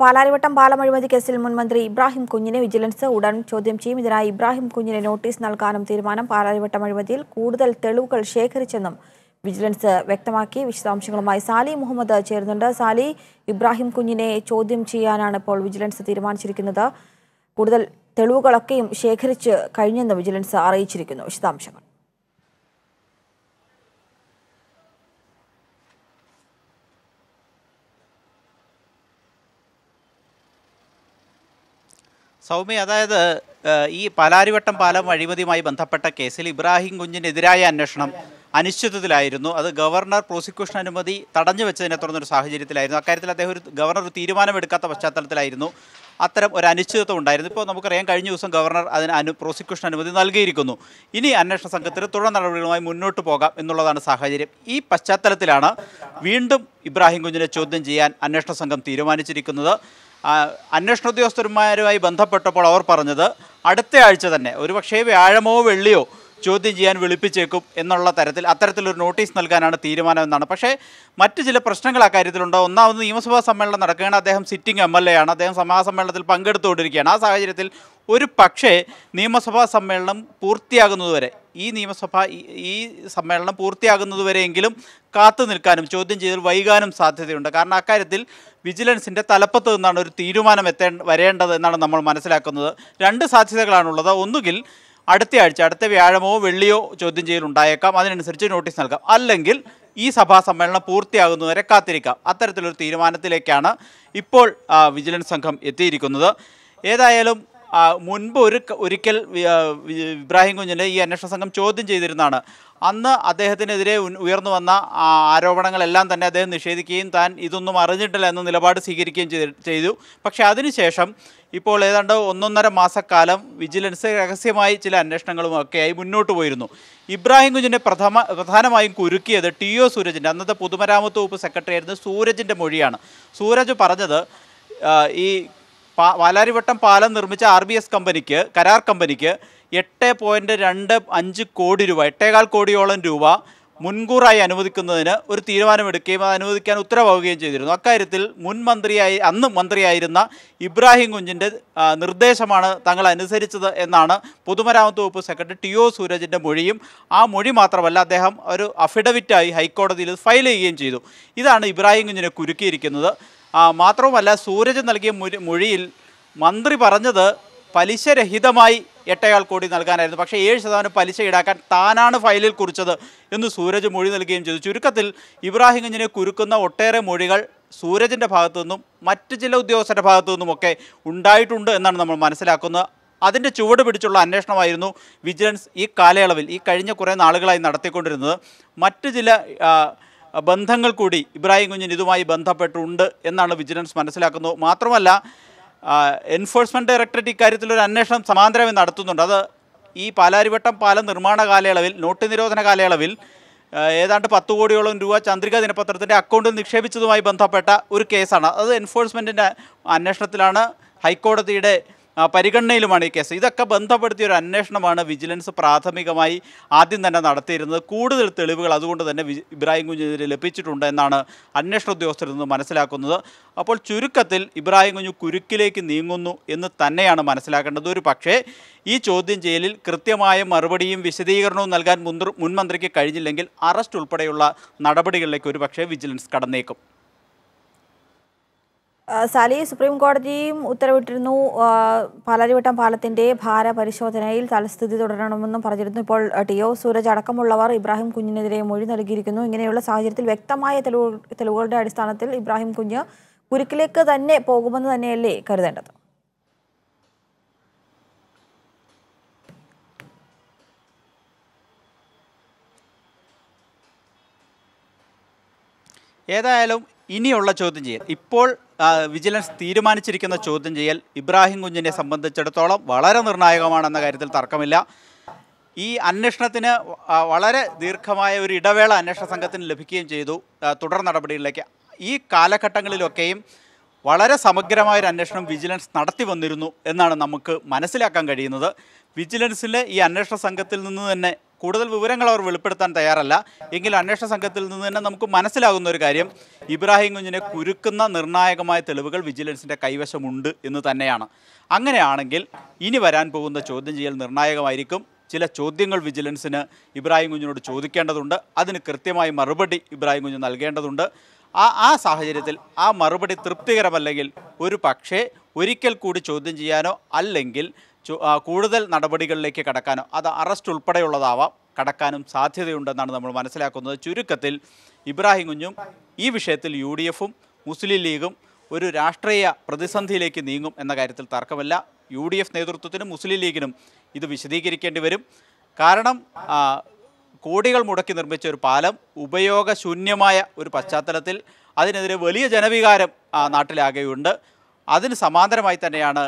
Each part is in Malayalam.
പാലാരിവട്ടം പാലം അഴിമതി കേസിൽ മുൻമന്ത്രി ഇബ്രാഹിം കുഞ്ഞിനെ വിജിലൻസ് ഉടൻ ചോദ്യം ചെയ്യും ഇതിനായി ഇബ്രാഹിം കുഞ്ഞിനെ നോട്ടീസ് നൽകാനും തീരുമാനം പാലാരിവട്ടം അഴിമതിയിൽ കൂടുതൽ തെളിവുകൾ ശേഖരിച്ചെന്നും വിജിലൻസ് വ്യക്തമാക്കി വിശദാംശങ്ങളുമായി സാലി മുഹമ്മദ് ചേരുന്നുണ്ട് സാലി ഇബ്രാഹിം കുഞ്ഞിനെ ചോദ്യം ചെയ്യാനാണ് ഇപ്പോൾ വിജിലൻസ് തീരുമാനിച്ചിരിക്കുന്നത് കൂടുതൽ തെളിവുകളൊക്കെയും ശേഖരിച്ച് കഴിഞ്ഞെന്ന് വിജിലൻസ് അറിയിച്ചിരിക്കുന്നു വിശദാംശങ്ങൾ സൗമ്യ അതായത് ഈ പാലാരിവട്ടം പാലം അഴിമതിയുമായി ബന്ധപ്പെട്ട കേസിൽ ഇബ്രാഹിം കുഞ്ഞിനെതിരായ അന്വേഷണം അനിശ്ചിതത്തിലായിരുന്നു അത് ഗവർണർ പ്രോസിക്യൂഷൻ അനുമതി തടഞ്ഞു വെച്ചതിനെ തുടർന്നൊരു സാഹചര്യത്തിലായിരുന്നു അക്കാര്യത്തിൽ അദ്ദേഹം ഒരു ഗവർണർ ഒരു തീരുമാനമെടുക്കാത്ത പശ്ചാത്തലത്തിലായിരുന്നു അത്തരം ഒരു അനിശ്ചിതത്വം ഉണ്ടായിരുന്നു ഇപ്പോൾ നമുക്കറിയാം കഴിഞ്ഞ ദിവസം ഗവർണർ അതിന് അനു പ്രോസിക്യൂഷൻ അനുമതി നൽകിയിരിക്കുന്നു ഇനി അന്വേഷണ സംഘത്തിന് തുടർ നടപടികളുമായി മുന്നോട്ട് പോകാം എന്നുള്ളതാണ് സാഹചര്യം ഈ പശ്ചാത്തലത്തിലാണ് വീണ്ടും ഇബ്രാഹിം കുഞ്ഞിനെ ചോദ്യം ചെയ്യാൻ അന്വേഷണ സംഘം തീരുമാനിച്ചിരിക്കുന്നത് അന്വേഷണ ഉദ്യോഗസ്ഥരുമാരുമായി ബന്ധപ്പെട്ടപ്പോൾ അവർ പറഞ്ഞത് അടുത്ത ആഴ്ച തന്നെ ഒരുപക്ഷേ വ്യാഴമോ വെള്ളിയോ ചോദ്യം ചെയ്യാൻ വിളിപ്പിച്ചേക്കും എന്നുള്ള തരത്തിൽ അത്തരത്തിലൊരു നോട്ടീസ് നൽകാനാണ് തീരുമാനമെന്നാണ് പക്ഷേ മറ്റ് ചില പ്രശ്നങ്ങൾ ആ കാര്യത്തിലുണ്ടോ ഒന്നാമത് നിയമസഭാ സമ്മേളനം നടക്കുകയാണ് അദ്ദേഹം സിറ്റിംഗ് എം എൽ എ ആണ് അദ്ദേഹം സമ്മേളനത്തിൽ പങ്കെടുത്തുകൊണ്ടിരിക്കുകയാണ് ആ സാഹചര്യത്തിൽ ഒരു പക്ഷേ നിയമസഭാ സമ്മേളനം പൂർത്തിയാകുന്നതുവരെ ഈ നിയമസഭ ഈ സമ്മേളനം പൂർത്തിയാകുന്നതുവരെയെങ്കിലും കാത്തു നിൽക്കാനും ചോദ്യം ചെയ്തൽ വൈകാനും സാധ്യതയുണ്ട് കാരണം അക്കാര്യത്തിൽ വിജിലൻസിൻ്റെ തലപ്പത്ത് നിന്നാണ് ഒരു തീരുമാനം എത്തേ വരേണ്ടത് എന്നാണ് നമ്മൾ മനസ്സിലാക്കുന്നത് രണ്ട് സാധ്യതകളാണുള്ളത് ഒന്നുകിൽ അടുത്ത ആഴ്ച അടുത്ത വ്യാഴമോ വെള്ളിയോ ചോദ്യം ചെയ്യൽ ഉണ്ടായേക്കാം അതിനനുസരിച്ച് നോട്ടീസ് നൽകാം അല്ലെങ്കിൽ ഈ സഭാ സമ്മേളനം പൂർത്തിയാകുന്നതുവരെ കാത്തിരിക്കാം അത്തരത്തിലൊരു തീരുമാനത്തിലേക്കാണ് ഇപ്പോൾ വിജിലൻസ് സംഘം എത്തിയിരിക്കുന്നത് ഏതായാലും മുൻപ് ഒരു ഒരിക്കൽ ഇബ്രാഹിം കുഞ്ഞിനെ ഈ അന്വേഷണ സംഘം ചോദ്യം ചെയ്തിരുന്നതാണ് അന്ന് അദ്ദേഹത്തിനെതിരെ ഉയർന്നു വന്ന ആരോപണങ്ങളെല്ലാം തന്നെ അദ്ദേഹം നിഷേധിക്കുകയും താൻ ഇതൊന്നും അറിഞ്ഞിട്ടില്ല എന്ന നിലപാട് സ്വീകരിക്കുകയും ചെയ്തു പക്ഷേ അതിനുശേഷം ഇപ്പോൾ ഏതാണ്ട് ഒന്നൊന്നര മാസക്കാലം വിജിലൻസ് രഹസ്യമായി ചില അന്വേഷണങ്ങളും ഒക്കെയായി മുന്നോട്ട് പോയിരുന്നു ഇബ്രാഹിം കുഞ്ഞിനെ പ്രഥമ പ്രധാനമായും കുരുക്കിയത് ടി ഒ സൂരജിൻ്റെ അന്നത്തെ പൊതുമരാമത്ത് വകുപ്പ് സെക്രട്ടറി ആയിരുന്ന സൂരജിൻ്റെ മൊഴിയാണ് സൂരജ് പറഞ്ഞത് ഈ പാ വാലാരിവട്ടം പാലം നിർമ്മിച്ച ആർ ബി എസ് കമ്പനിക്ക് കരാർ കമ്പനിക്ക് എട്ട് പോയിൻറ്റ് രണ്ട് അഞ്ച് കോടി രൂപ എട്ടേകാൽ കോടിയോളം രൂപ മുൻകൂറായി അനുവദിക്കുന്നതിന് ഒരു തീരുമാനമെടുക്കുകയും അത് അനുവദിക്കാൻ ഉത്തരവാകുകയും ചെയ്തിരുന്നു അക്കാര്യത്തിൽ മുൻ മന്ത്രിയായി അന്ന് മന്ത്രിയായിരുന്ന ഇബ്രാഹിം കുഞ്ഞിൻ്റെ നിർദ്ദേശമാണ് തങ്ങൾ അനുസരിച്ചത് എന്നാണ് പൊതുമരാമത്ത് വകുപ്പ് സെക്രട്ടറി ടി ഒ സൂരജിൻ്റെ മൊഴിയും ആ മൊഴി മാത്രമല്ല അദ്ദേഹം ഒരു അഫിഡവിറ്റായി ഹൈക്കോടതിയിൽ ഫയൽ ചെയ്യുകയും ചെയ്തു ഇതാണ് ഇബ്രാഹിം കുഞ്ഞിനെ കുരുക്കിയിരിക്കുന്നത് മാത്രവുമല്ല സൂരജ് നൽകിയ മൊഴിയിൽ മന്ത്രി പറഞ്ഞത് പലിശരഹിതമായി എട്ടയാൾ കോടി നൽകാനായിരുന്നു പക്ഷേ ഏഴ് ശതമാനം പലിശ ഈടാക്കാൻ താനാണ് ഫയലിൽ കുറിച്ചത് എന്ന് സൂരജ് മൊഴി നൽകുകയും ചെയ്തു ചുരുക്കത്തിൽ ഇബ്രാഹിം കുഞ്ഞിനെ കുരുക്കുന്ന ഒട്ടേറെ മൊഴികൾ സൂരജിൻ്റെ ഭാഗത്തു നിന്നും മറ്റ് ചില ഉദ്യോഗസ്ഥരുടെ ഭാഗത്തു നിന്നുമൊക്കെ ഉണ്ടായിട്ടുണ്ട് എന്നാണ് നമ്മൾ മനസ്സിലാക്കുന്നത് അതിൻ്റെ ചുവട് പിടിച്ചുള്ള അന്വേഷണമായിരുന്നു വിജിലൻസ് ഈ കാലയളവിൽ ഈ കഴിഞ്ഞ കുറേ നാളുകളായി നടത്തിക്കൊണ്ടിരുന്നത് മറ്റ് ചില ബന്ധങ്ങൾ കൂടി ഇബ്രാഹിം കുഞ്ഞിന് ഇതുമായി ബന്ധപ്പെട്ടുണ്ട് എന്നാണ് വിജിലൻസ് മനസ്സിലാക്കുന്നത് മാത്രമല്ല എൻഫോഴ്സ്മെൻറ്റ് ഡയറക്ടറേറ്റ് ഇക്കാര്യത്തിൽ ഒരു അന്വേഷണം സമാന്തരമായി നടത്തുന്നുണ്ട് അത് ഈ പാലാരിവട്ടം പാലം നിർമ്മാണ കാലയളവിൽ നോട്ട് നിരോധന കാലയളവിൽ ഏതാണ്ട് പത്ത് കോടിയോളം രൂപ ചന്ദ്രിക ദിനപത്രത്തിൻ്റെ അക്കൗണ്ടിൽ നിക്ഷേപിച്ചതുമായി ബന്ധപ്പെട്ട ഒരു കേസാണ് അത് എൻഫോഴ്സ്മെൻറ്റിൻ്റെ അന്വേഷണത്തിലാണ് ഹൈക്കോടതിയുടെ പരിഗണനയിലുമാണ് ഈ കേസ് ഇതൊക്കെ ബന്ധപ്പെടുത്തിയ ഒരു അന്വേഷണമാണ് വിജിലൻസ് പ്രാഥമികമായി ആദ്യം തന്നെ നടത്തിയിരുന്നത് കൂടുതൽ തെളിവുകൾ അതുകൊണ്ട് തന്നെ ഇബ്രാഹിം കുഞ്ഞിനെതിരെ ലഭിച്ചിട്ടുണ്ട് എന്നാണ് അന്വേഷണ ഉദ്യോഗസ്ഥരിൽ നിന്ന് മനസ്സിലാക്കുന്നത് അപ്പോൾ ചുരുക്കത്തിൽ ഇബ്രാഹിം കുഞ്ഞു കുരുക്കിലേക്ക് നീങ്ങുന്നു എന്ന് തന്നെയാണ് മനസ്സിലാക്കേണ്ടത് ഒരു പക്ഷേ ഈ ചോദ്യം ചെയ്യലിൽ കൃത്യമായ മറുപടിയും വിശദീകരണവും നൽകാൻ മുൻ മുൻമന്ത്രിക്ക് കഴിഞ്ഞില്ലെങ്കിൽ അറസ്റ്റ് ഉൾപ്പെടെയുള്ള നടപടികളിലേക്ക് ഒരു വിജിലൻസ് കടന്നേക്കും സാലി സുപ്രീം കോടതിയും ഉത്തരവിട്ടിരുന്നു പാലാരിവട്ടം പാലത്തിന്റെ ഭാര പരിശോധനയിൽ തലസ്ഥിതി തുടരണമെന്നും പറഞ്ഞിരുന്നു ഇപ്പോൾ ടി ഒ സൂരജ് അടക്കമുള്ളവർ ഇബ്രാഹിം കുഞ്ഞിനെതിരെ മൊഴി നൽകിയിരിക്കുന്നു ഇങ്ങനെയുള്ള സാഹചര്യത്തിൽ വ്യക്തമായ തെളിവുകളുടെ അടിസ്ഥാനത്തിൽ ഇബ്രാഹിം കുഞ്ഞ് കുരുക്കിലേക്ക് തന്നെ പോകുമെന്ന് തന്നെയല്ലേ കരുതേണ്ടത് ഏതായാലും ഇനിയുള്ള ചോദ്യം ചെയ്യൽ ഇപ്പോൾ വിജിലൻസ് തീരുമാനിച്ചിരിക്കുന്ന ചോദ്യം ചെയ്യൽ ഇബ്രാഹിം കുഞ്ഞിനെ സംബന്ധിച്ചിടത്തോളം വളരെ നിർണായകമാണെന്ന കാര്യത്തിൽ തർക്കമില്ല ഈ അന്വേഷണത്തിന് വളരെ ദീർഘമായ ഒരു ഇടവേള അന്വേഷണ സംഘത്തിന് ലഭിക്കുകയും ചെയ്തു തുടർ നടപടികളിലേക്ക് ഈ കാലഘട്ടങ്ങളിലൊക്കെയും വളരെ സമഗ്രമായ ഒരു അന്വേഷണം വിജിലൻസ് നടത്തി വന്നിരുന്നു എന്നാണ് നമുക്ക് മനസ്സിലാക്കാൻ കഴിയുന്നത് വിജിലൻസിലെ ഈ അന്വേഷണ സംഘത്തിൽ നിന്ന് തന്നെ കൂടുതൽ വിവരങ്ങൾ അവർ വെളിപ്പെടുത്താൻ തയ്യാറല്ല എങ്കിൽ അന്വേഷണ സംഘത്തിൽ നിന്ന് തന്നെ നമുക്ക് മനസ്സിലാകുന്ന ഒരു കാര്യം ഇബ്രാഹിം കുഞ്ഞിനെ കുരുക്കുന്ന നിർണായകമായ തെളിവുകൾ വിജിലൻസിൻ്റെ കൈവശമുണ്ട് എന്ന് തന്നെയാണ് അങ്ങനെയാണെങ്കിൽ ഇനി വരാൻ പോകുന്ന ചോദ്യം ചെയ്യൽ നിർണായകമായിരിക്കും ചില ചോദ്യങ്ങൾ വിജിലൻസിന് ഇബ്രാഹിം കുഞ്ഞിനോട് ചോദിക്കേണ്ടതുണ്ട് അതിന് കൃത്യമായി മറുപടി ഇബ്രാഹിം കുഞ്ഞ് നൽകേണ്ടതുണ്ട് ആ ആ സാഹചര്യത്തിൽ ആ മറുപടി തൃപ്തികരമല്ലെങ്കിൽ ഒരു പക്ഷേ ഒരിക്കൽ കൂടി ചോദ്യം ചെയ്യാനോ അല്ലെങ്കിൽ കൂടുതൽ നടപടികളിലേക്ക് കടക്കാനോ അത് അറസ്റ്റ് ഉൾപ്പെടെയുള്ളതാവാം കടക്കാനും സാധ്യതയുണ്ടെന്നാണ് നമ്മൾ മനസ്സിലാക്കുന്നത് ചുരുക്കത്തിൽ ഇബ്രാഹിം കുഞ്ഞും ഈ വിഷയത്തിൽ യു ഡി എഫും മുസ്ലിം ലീഗും ഒരു രാഷ്ട്രീയ പ്രതിസന്ധിയിലേക്ക് നീങ്ങും എന്ന കാര്യത്തിൽ തർക്കമല്ല യു ഡി എഫ് നേതൃത്വത്തിനും മുസ്ലിം ലീഗിനും ഇത് വിശദീകരിക്കേണ്ടി വരും കാരണം കോടികൾ മുടക്കി നിർമ്മിച്ച ഒരു പാലം ഉപയോഗശൂന്യമായ ഒരു പശ്ചാത്തലത്തിൽ അതിനെതിരെ വലിയ ജനവികാരം നാട്ടിലാകെയുണ്ട് അതിന് സമാന്തരമായി തന്നെയാണ്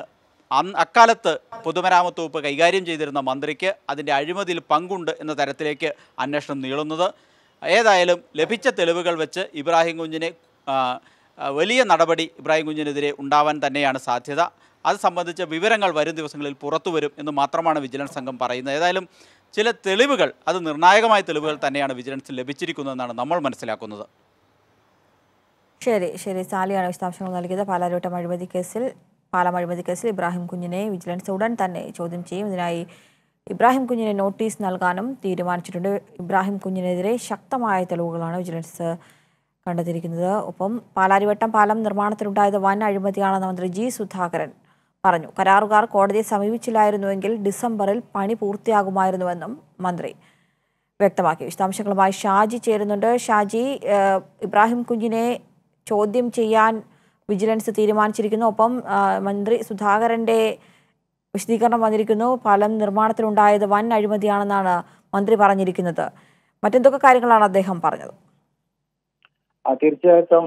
അന്ന് അക്കാലത്ത് പൊതുമരാമത്ത് വകുപ്പ് കൈകാര്യം ചെയ്തിരുന്ന മന്ത്രിക്ക് അതിൻ്റെ അഴിമതിയിൽ പങ്കുണ്ട് എന്ന തരത്തിലേക്ക് അന്വേഷണം നീളുന്നത് ഏതായാലും ലഭിച്ച തെളിവുകൾ വെച്ച് ഇബ്രാഹിം കുഞ്ഞിനെ വലിയ നടപടി ഇബ്രാഹിം കുഞ്ഞിനെതിരെ ഉണ്ടാവാൻ തന്നെയാണ് സാധ്യത അത് സംബന്ധിച്ച വിവരങ്ങൾ വരും ദിവസങ്ങളിൽ പുറത്തു വരും എന്ന് മാത്രമാണ് വിജിലൻസ് സംഘം പറയുന്നത് ഏതായാലും ചില തെളിവുകൾ അത് നിർണായകമായ തെളിവുകൾ തന്നെയാണ് വിജിലൻസ് ലഭിച്ചിരിക്കുന്നതെന്നാണ് നമ്മൾ മനസ്സിലാക്കുന്നത് ശരി ശരി സാലിയാണ് വിശദാംശങ്ങൾ നൽകിയത് പാലാരോട്ടം അഴിമതി കേസിൽ പാലം അഴിമതിക്കേസിൽ ഇബ്രാഹിം കുഞ്ഞിനെ വിജിലൻസ് ഉടൻ തന്നെ ചോദ്യം ചെയ്യും ഇതിനായി ഇബ്രാഹിം കുഞ്ഞിനെ നോട്ടീസ് നൽകാനും തീരുമാനിച്ചിട്ടുണ്ട് ഇബ്രാഹിം കുഞ്ഞിനെതിരെ ശക്തമായ തെളിവുകളാണ് വിജിലൻസ് കണ്ടെത്തിയിരിക്കുന്നത് ഒപ്പം പാലാരിവട്ടം പാലം നിർമ്മാണത്തിലുണ്ടായത് വൻ അഴിമതിയാണെന്ന് മന്ത്രി ജി സുധാകരൻ പറഞ്ഞു കരാറുകാർ കോടതിയെ സമീപിച്ചില്ലായിരുന്നുവെങ്കിൽ ഡിസംബറിൽ പണി പൂർത്തിയാകുമായിരുന്നുവെന്നും മന്ത്രി വ്യക്തമാക്കി വിശദാംശങ്ങളുമായി ഷാജി ചേരുന്നുണ്ട് ഷാജി ഇബ്രാഹിം കുഞ്ഞിനെ ചോദ്യം ചെയ്യാൻ വിജിലൻസ് തീരുമാനിച്ചിരിക്കുന്നു ഒപ്പം മന്ത്രി സുധാകരൻ്റെ വിശദീകരണം വന്നിരിക്കുന്നു പാലം നിർമ്മാണത്തിലുണ്ടായത് വൻ അഴിമതിയാണെന്നാണ് മന്ത്രി പറഞ്ഞിരിക്കുന്നത് മറ്റെന്തൊക്കെ കാര്യങ്ങളാണ് അദ്ദേഹം പറഞ്ഞത് തീർച്ചയായിട്ടും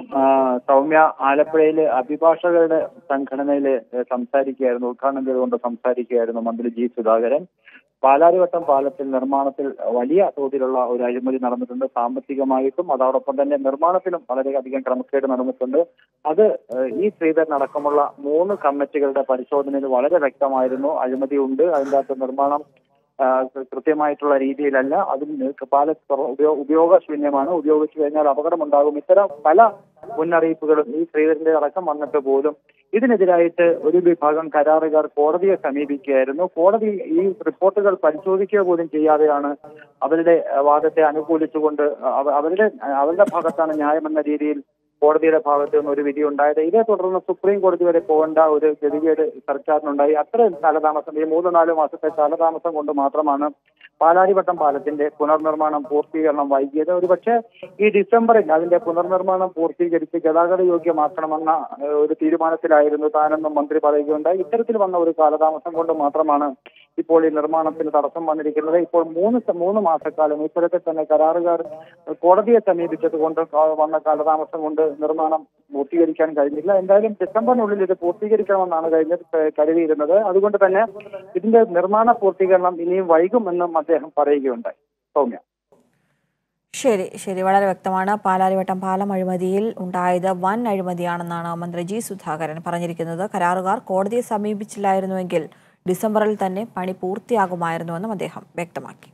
സൗമ്യ ആലപ്പുഴയില് അഭിഭാഷകരുടെ സംഘടനയില് സംസാരിക്കുകയായിരുന്നു ഉദ്ഘാടനം ചെയ്തുകൊണ്ട് സംസാരിക്കുകയായിരുന്നു മന്ത്രി ജി സുധാകരൻ പാലാരിവട്ടം പാലത്തിൽ നിർമ്മാണത്തിൽ വലിയ തോതിലുള്ള ഒരു അഴിമതി നടന്നിട്ടുണ്ട് സാമ്പത്തികമായിട്ടും അതോടൊപ്പം തന്നെ നിർമ്മാണത്തിലും വളരെയധികം ക്രമക്കേട് നടന്നിട്ടുണ്ട് അത് ഈ ശ്രീധരൻ അടക്കമുള്ള മൂന്ന് കമ്മിറ്റികളുടെ പരിശോധനയിൽ വളരെ വ്യക്തമായിരുന്നു അഴിമതി ഉണ്ട് അതിൻ്റെ അകത്ത് നിർമ്മാണം കൃത്യമായിട്ടുള്ള രീതിയിലല്ല അതിന് പാല ഉപയോഗശൂന്യമാണ് ഉപയോഗിച്ചു കഴിഞ്ഞാൽ ഉണ്ടാകും ഇത്തരം പല മുന്നറിയിപ്പുകളും ഈ ശ്രീധരന്റെ അടക്കം വന്നിട്ട് പോലും ഇതിനെതിരായിട്ട് ഒരു വിഭാഗം കരാറുകാർ കോടതിയെ സമീപിക്കുകയായിരുന്നു കോടതി ഈ റിപ്പോർട്ടുകൾ പരിശോധിക്കുക പോലും ചെയ്യാതെയാണ് അവരുടെ വാദത്തെ അനുകൂലിച്ചുകൊണ്ട് അവരുടെ അവരുടെ ഭാഗത്താണ് ന്യായമെന്ന രീതിയിൽ കോടതിയുടെ ഭാഗത്ത് നിന്ന് ഒരു വിധി ഉണ്ടായത് ഇതേ തുടർന്ന് സുപ്രീം കോടതി വരെ പോകേണ്ട ഒരു ഗതികേട് സർക്കാരിനുണ്ടായി അത്രയും കാലതാമസം ഈ മൂന്ന് നാല് മാസത്തെ കാലതാമസം കൊണ്ട് മാത്രമാണ് പാലാരിവട്ടം പാലത്തിന്റെ പുനർനിർമ്മാണം പൂർത്തീകരണം വൈകിയത് ഒരുപക്ഷെ ഈ ഡിസംബറിൽ അതിന്റെ പുനർനിർമ്മാണം പൂർത്തീകരിച്ച് ഗതാഗത യോഗ്യമാക്കണമെന്ന ഒരു തീരുമാനത്തിലായിരുന്നു താനെന്നും മന്ത്രി പറയുകയുണ്ടായി ഇത്തരത്തിൽ വന്ന ഒരു കാലതാമസം കൊണ്ട് മാത്രമാണ് ഇപ്പോൾ ഈ നിർമ്മാണത്തിന് തടസ്സം വന്നിരിക്കുന്നത് ഇപ്പോൾ മൂന്ന് മൂന്ന് മാസക്കാലം ഇത്തരത്തിൽ തന്നെ കരാറുകാർ കോടതിയെ സമീപിച്ചത് കൊണ്ട് വന്ന കാലതാമസം കൊണ്ട് നിർമ്മാണം പൂർത്തീകരിക്കാൻ കഴിഞ്ഞില്ല എന്തായാലും ഡിസംബറിനുള്ളിൽ ഇത് പൂർത്തീകരിക്കണമെന്നാണ് കഴിഞ്ഞ കരുതിയിരുന്നത് അതുകൊണ്ട് തന്നെ ഇതിന്റെ നിർമ്മാണ പൂർത്തീകരണം ഇനിയും വൈകുമെന്നും അദ്ദേഹം അദ്ദേഹം പറയുകയുണ്ടായി സൗമ്യ ശരി ശരി വളരെ വ്യക്തമാണ് പാലാരിവട്ടം പാലം അഴിമതിയിൽ ഉണ്ടായത് വൻ അഴിമതിയാണെന്നാണ് മന്ത്രി ജി സുധാകരൻ പറഞ്ഞിരിക്കുന്നത് കരാറുകാർ കോടതിയെ സമീപിച്ചില്ലായിരുന്നുവെങ്കിൽ ഡിസംബറിൽ തന്നെ പണി പൂർത്തിയാകുമായിരുന്നുവെന്നും അദ്ദേഹം വ്യക്തമാക്കി